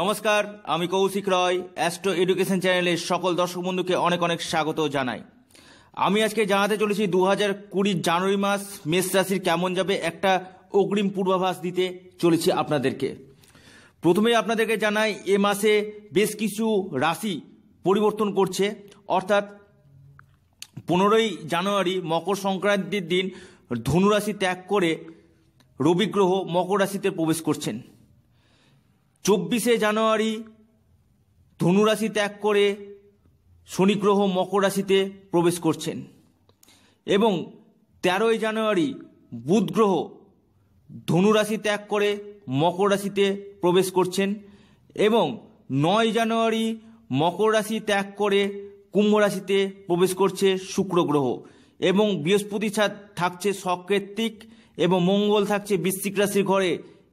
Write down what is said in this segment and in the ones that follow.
নমস্কার আমি কৌশিক রয় astro education চ্যানেলের সকল দর্শক বন্ধুকে অনেক অনেক স্বাগত জানাই আমি আজকে জানাতে চলেছি দু হাজার কুড়ির জানুয়ারি মাস মেষ রাশির কেমন যাবে একটা অগ্রিম পূর্বাভাস দিতে চলেছি আপনাদেরকে প্রথমেই আপনাদেরকে জানাই এ মাসে বেশ কিছু রাশি পরিবর্তন করছে অর্থাৎ পনেরোই জানুয়ারি মকর সংক্রান্তির দিন ধনুরাশি ত্যাগ করে রবিগ্রহ মকর রাশিতে প্রবেশ করছেন চব্বিশে জানুয়ারি ধনুরাশি ত্যাগ করে শনিগ্রহ মকর রাশিতে প্রবেশ করছেন এবং তেরোই জানুয়ারি বুধ গ্রহ ধনুরাশি ত্যাগ করে মকর রাশিতে প্রবেশ করছেন এবং নয় জানুয়ারি মকর রাশি ত্যাগ করে কুম্ভ রাশিতে প্রবেশ করছে শুক্র গ্রহ এবং বৃহস্পতি থাকছে সকৃত্তিক এবং মঙ্গল থাকছে বৃশ্চিক রাশির ঘরে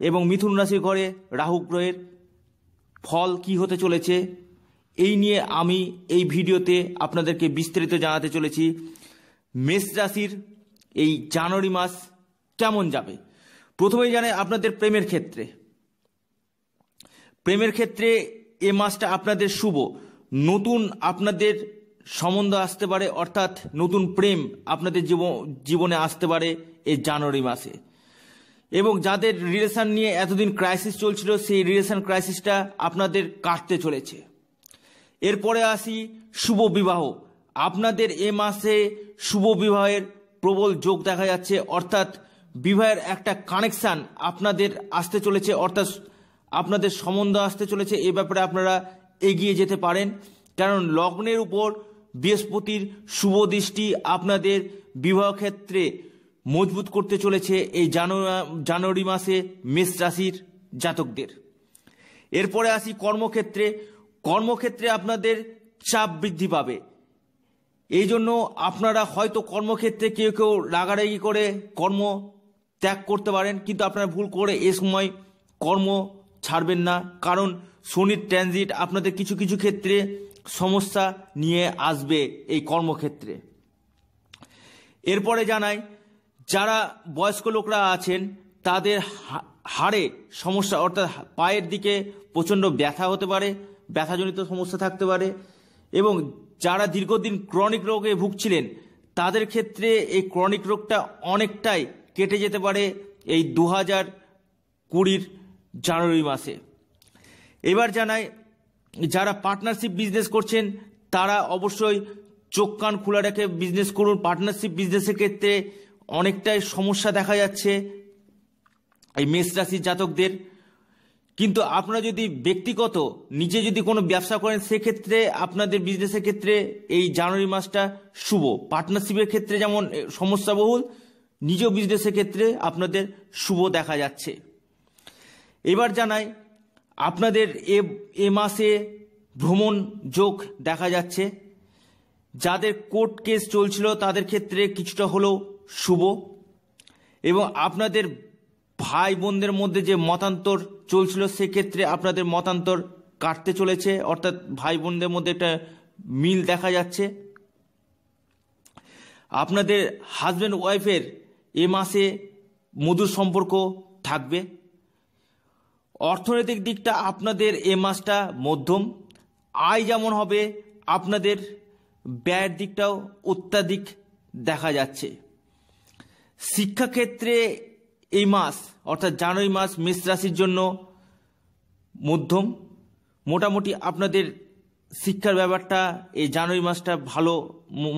এবং মিথুন রাশি ঘরে রাহু গ্রহের ফল কি হতে চলেছে এই নিয়ে আমি এই ভিডিওতে আপনাদেরকে বিস্তারিত জানাতে চলেছি মেষ রাশির এই জানুয়ারি মাস কেমন যাবে প্রথমেই জানে আপনাদের প্রেমের ক্ষেত্রে প্রেমের ক্ষেত্রে এ মাসটা আপনাদের শুভ নতুন আপনাদের সম্বন্ধ আসতে পারে অর্থাৎ নতুন প্রেম আপনাদের জীবনে আসতে পারে এই জানুয়ারি মাসে এবং যাদের রিলেশন নিয়ে এতদিন ক্রাইসিস চলছিল সেই রিলেশন ক্রাইসিসটা আপনাদের কাটতে চলেছে এরপরে আসি শুভ বিবাহ আপনাদের এ মাসে শুভ বিবাহের প্রবল যোগ দেখা যাচ্ছে অর্থাৎ বিবাহের একটা কানেকশান আপনাদের আসতে চলেছে অর্থাৎ আপনাদের সম্বন্ধ আসতে চলেছে এ ব্যাপারে আপনারা এগিয়ে যেতে পারেন কারণ লগ্নের উপর বৃহস্পতির শুভ দৃষ্টি আপনাদের বিবাহ ক্ষেত্রে মজবুত করতে চলেছে এই জানুয়ারি মাসে মেষ রাশির জাতকদের এরপরে আসি কর্মক্ষেত্রে কর্মক্ষেত্রে আপনাদের চাপ বৃদ্ধি পাবে এই জন্য আপনারা হয়তো কর্মক্ষেত্রে কেউ কেউ রাগারাগি করে কর্ম ত্যাগ করতে পারেন কিন্তু আপনারা ভুল করে এ সময় কর্ম ছাড়বেন না কারণ শনির ট্রানজিট আপনাদের কিছু কিছু ক্ষেত্রে সমস্যা নিয়ে আসবে এই কর্মক্ষেত্রে এরপরে জানায় যারা বয়স্ক লোকরা আছেন তাদের হাড়ে সমস্যা অর্থাৎ পায়ের দিকে প্রচণ্ড ব্যথা হতে পারে ব্যথাজনিত সমস্যা থাকতে পারে এবং যারা দীর্ঘদিন ক্রনিক রোগে ভুগছিলেন তাদের ক্ষেত্রে এই ক্রনিক রোগটা অনেকটাই কেটে যেতে পারে এই দু হাজার কুড়ির জানুয়ারি মাসে এবার জানাই যারা পার্টনারশিপ বিজনেস করছেন তারা অবশ্যই চোখ কান খোলা রেখে বিজনেস করুন পার্টনারশিপ বিজনেসের ক্ষেত্রে অনেকটাই সমস্যা দেখা যাচ্ছে এই মেষ রাশির জাতকদের কিন্তু আপনারা যদি ব্যক্তিগত নিজে যদি কোনো ব্যবসা করেন সেক্ষেত্রে আপনাদের বিজনেসের ক্ষেত্রে এই জানুয়ারি মাসটা শুভ পার্টনারশিপের ক্ষেত্রে যেমন সমস্যা বহুল নিজ বিজনেসের ক্ষেত্রে আপনাদের শুভ দেখা যাচ্ছে এবার জানাই আপনাদের এ এ মাসে ভ্রমণ যোগ দেখা যাচ্ছে যাদের কোর্ট কেস চলছিল তাদের ক্ষেত্রে কিছুটা হলেও শুভ এবং আপনাদের ভাই বোনদের মধ্যে যে মতান্তর চলছিল সেক্ষেত্রে আপনাদের মতান্তর কাটতে চলেছে অর্থাৎ ভাই বোনদের মধ্যে একটা মিল দেখা যাচ্ছে আপনাদের হাজব্যান্ড ওয়াইফের এ মাসে মধুর সম্পর্ক থাকবে অর্থনৈতিক দিকটা আপনাদের এ মাসটা মধ্যম আয় যেমন হবে আপনাদের ব্যয়ের দিকটাও অত্যাধিক দেখা যাচ্ছে শিক্ষাক্ষেত্রে এই মাস অর্থাৎ জানুয়ারি মাস মেষ রাশির জন্য মধ্যম মোটামুটি আপনাদের শিক্ষার ব্যাপারটা এই জানুয়ারি মাসটা ভালো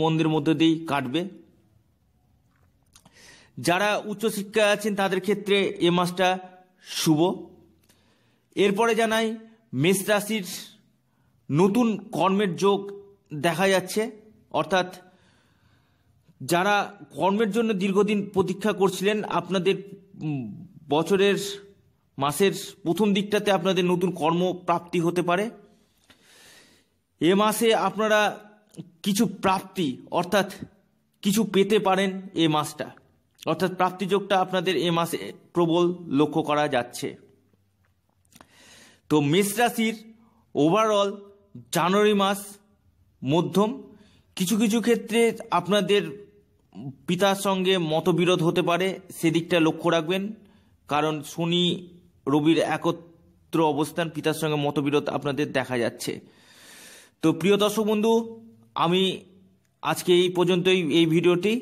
মন্দির মধ্য দিয়েই কাটবে যারা উচ্চশিক্ষায় আছেন তাদের ক্ষেত্রে এ মাসটা শুভ এরপরে জানাই মেষ রাশির নতুন কর্মের যোগ দেখা যাচ্ছে অর্থাৎ যারা কর্মের জন্য দীর্ঘদিন প্রতীক্ষা করছিলেন আপনাদের বছরের মাসের প্রথম দিকটাতে আপনাদের নতুন কর্মপ্রাপ্তি হতে পারে এ মাসে আপনারা কিছু প্রাপ্তি অর্থাৎ কিছু পেতে পারেন এ মাসটা অর্থাৎ প্রাপ্তিযোগটা আপনাদের এ মাসে প্রবল লক্ষ্য করা যাচ্ছে তো মেষ রাশির ওভারঅল জানুয়ারি মাস মধ্যম কিছু কিছু ক্ষেত্রে আপনাদের পিতার সঙ্গে মতবিরোধ হতে পারে সেদিকটা লক্ষ্য রাখবেন কারণ শনি রবির একত্র অবস্থান পিতার সঙ্গে মতবিরোধ আপনাদের দেখা যাচ্ছে তো প্রিয় দর্শক বন্ধু আমি আজকে এই পর্যন্তই এই ভিডিওটি